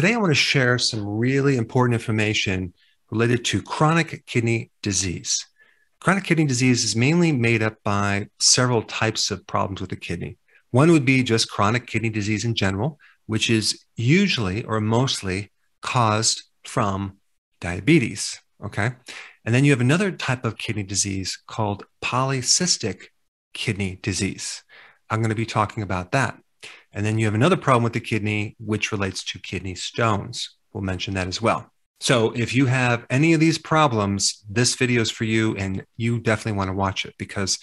Today, I want to share some really important information related to chronic kidney disease. Chronic kidney disease is mainly made up by several types of problems with the kidney. One would be just chronic kidney disease in general, which is usually or mostly caused from diabetes. Okay. And then you have another type of kidney disease called polycystic kidney disease. I'm going to be talking about that. And then you have another problem with the kidney, which relates to kidney stones. We'll mention that as well. So if you have any of these problems, this video is for you and you definitely want to watch it because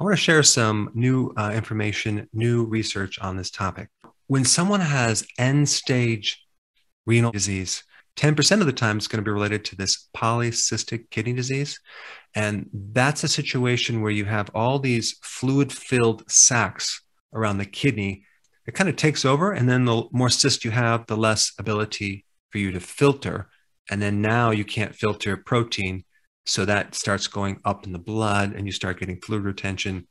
I want to share some new uh, information, new research on this topic. When someone has end stage renal disease, 10% of the time it's going to be related to this polycystic kidney disease. And that's a situation where you have all these fluid filled sacs around the kidney it kind of takes over. And then the more cyst you have, the less ability for you to filter. And then now you can't filter protein. So that starts going up in the blood and you start getting fluid retention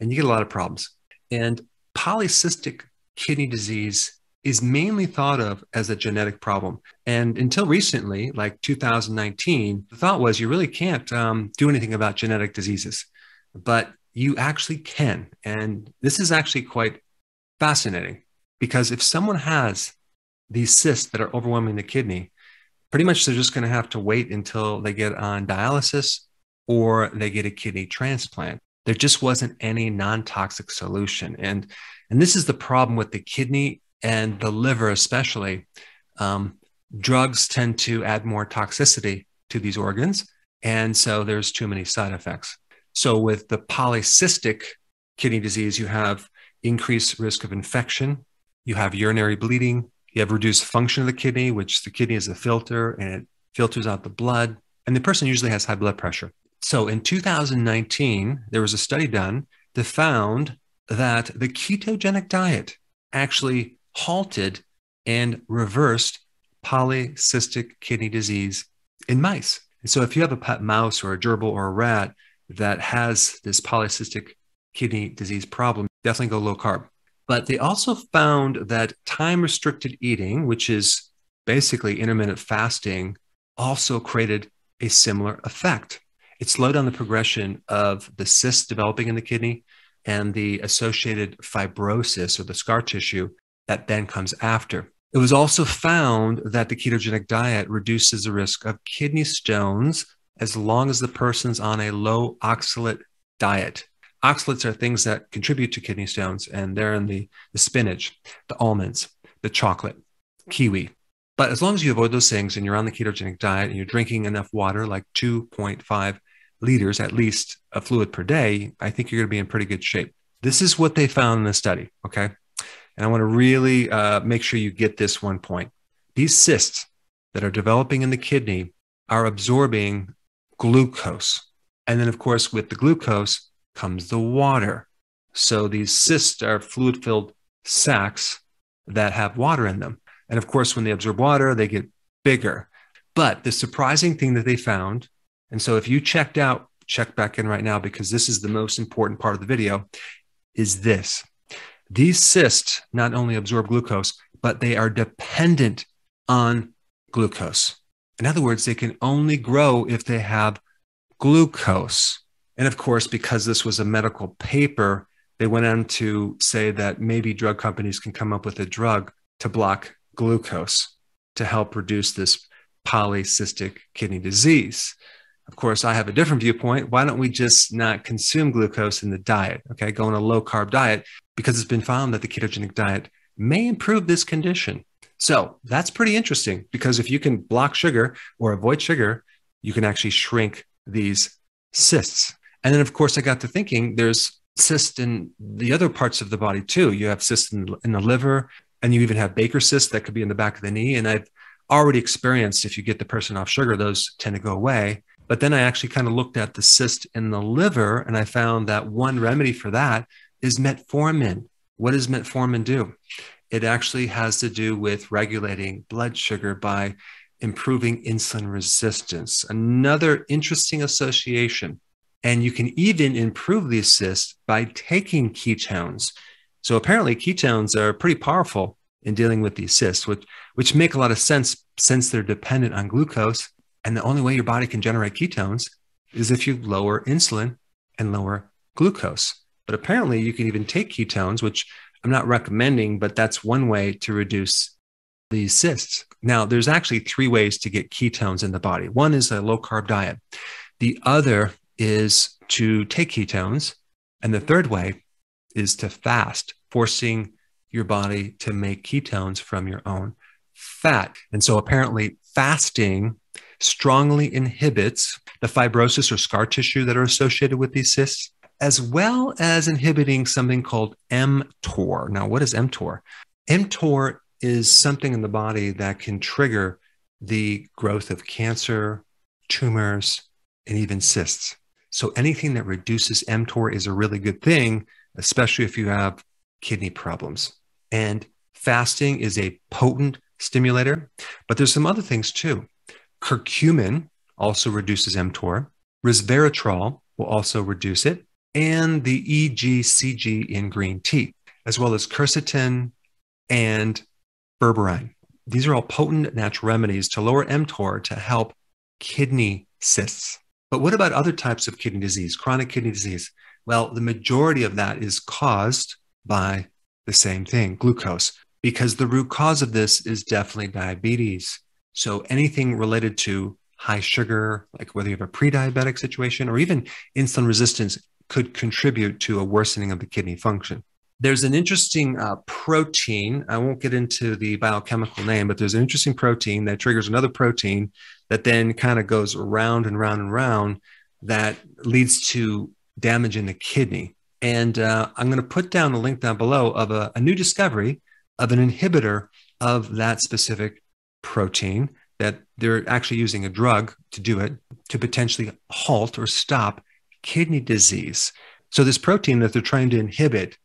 and you get a lot of problems. And polycystic kidney disease is mainly thought of as a genetic problem. And until recently, like 2019, the thought was you really can't um, do anything about genetic diseases, but you actually can. And this is actually quite fascinating because if someone has these cysts that are overwhelming the kidney, pretty much they're just going to have to wait until they get on dialysis or they get a kidney transplant. There just wasn't any non toxic solution. And, and this is the problem with the kidney and the liver, especially. Um, drugs tend to add more toxicity to these organs. And so there's too many side effects. So with the polycystic kidney disease, you have increased risk of infection. You have urinary bleeding. You have reduced function of the kidney, which the kidney is a filter and it filters out the blood. And the person usually has high blood pressure. So in 2019, there was a study done that found that the ketogenic diet actually halted and reversed polycystic kidney disease in mice. And so if you have a pet mouse or a gerbil or a rat that has this polycystic kidney disease problem, definitely go low carb. But they also found that time restricted eating, which is basically intermittent fasting, also created a similar effect. It slowed down the progression of the cysts developing in the kidney and the associated fibrosis or the scar tissue that then comes after. It was also found that the ketogenic diet reduces the risk of kidney stones as long as the person's on a low oxalate diet. Oxalates are things that contribute to kidney stones, and they're in the, the spinach, the almonds, the chocolate, kiwi. But as long as you avoid those things and you're on the ketogenic diet and you're drinking enough water, like 2.5 liters at least of fluid per day, I think you're going to be in pretty good shape. This is what they found in the study. Okay. And I want to really uh, make sure you get this one point. These cysts that are developing in the kidney are absorbing glucose. And then, of course, with the glucose, comes the water. So these cysts are fluid filled sacs that have water in them. And of course, when they absorb water, they get bigger. But the surprising thing that they found, and so if you checked out, check back in right now because this is the most important part of the video, is this. These cysts not only absorb glucose, but they are dependent on glucose. In other words, they can only grow if they have glucose. And of course, because this was a medical paper, they went on to say that maybe drug companies can come up with a drug to block glucose to help reduce this polycystic kidney disease. Of course, I have a different viewpoint. Why don't we just not consume glucose in the diet? Okay, go on a low carb diet because it's been found that the ketogenic diet may improve this condition. So that's pretty interesting because if you can block sugar or avoid sugar, you can actually shrink these cysts and then, of course, I got to thinking there's cysts in the other parts of the body too. You have cysts in, in the liver, and you even have Baker cysts that could be in the back of the knee. And I've already experienced if you get the person off sugar, those tend to go away. But then I actually kind of looked at the cyst in the liver, and I found that one remedy for that is metformin. What does metformin do? It actually has to do with regulating blood sugar by improving insulin resistance. Another interesting association and you can even improve the assist by taking ketones. So apparently, ketones are pretty powerful in dealing with the assist, which, which make a lot of sense since they're dependent on glucose. And the only way your body can generate ketones is if you lower insulin and lower glucose. But apparently, you can even take ketones, which I'm not recommending, but that's one way to reduce these cysts. Now, there's actually three ways to get ketones in the body. One is a low carb diet. The other is to take ketones. And the third way is to fast, forcing your body to make ketones from your own fat. And so apparently, fasting strongly inhibits the fibrosis or scar tissue that are associated with these cysts, as well as inhibiting something called mTOR. Now, what is mTOR? mTOR is something in the body that can trigger the growth of cancer, tumors, and even cysts. So anything that reduces mTOR is a really good thing, especially if you have kidney problems. And fasting is a potent stimulator, but there's some other things too. Curcumin also reduces mTOR. Resveratrol will also reduce it, and the EGCG in green tea, as well as quercetin and berberine. These are all potent natural remedies to lower mTOR to help kidney cysts. But what about other types of kidney disease, chronic kidney disease? Well, the majority of that is caused by the same thing, glucose, because the root cause of this is definitely diabetes. So anything related to high sugar, like whether you have a pre diabetic situation or even insulin resistance, could contribute to a worsening of the kidney function. There's an interesting uh, protein. I won't get into the biochemical name, but there's an interesting protein that triggers another protein that then kind of goes around and round and round that leads to damage in the kidney. And uh, I'm going to put down a link down below of a, a new discovery of an inhibitor of that specific protein that they're actually using a drug to do it to potentially halt or stop kidney disease. So, this protein that they're trying to inhibit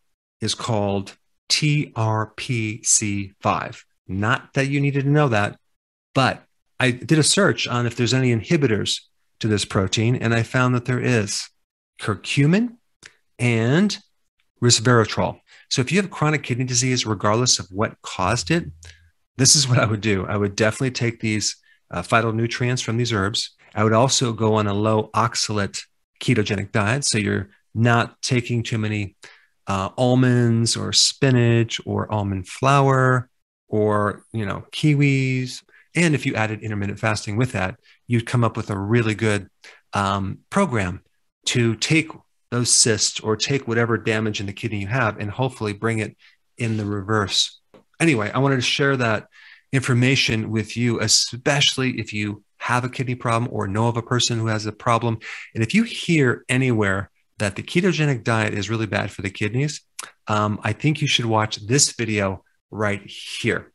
is called TRPC5. Not that you needed to know that, but I did a search on if there's any inhibitors to this protein, and I found that there is curcumin and resveratrol. So if you have chronic kidney disease, regardless of what caused it, this is what I would do. I would definitely take these uh, phytonutrients from these herbs. I would also go on a low oxalate ketogenic diet. So you're not taking too many uh, almonds or spinach or almond flour or you know kiwis and if you added intermittent fasting with that you'd come up with a really good um, program to take those cysts or take whatever damage in the kidney you have and hopefully bring it in the reverse anyway i wanted to share that information with you especially if you have a kidney problem or know of a person who has a problem and if you hear anywhere that the ketogenic diet is really bad for the kidneys, um, I think you should watch this video right here.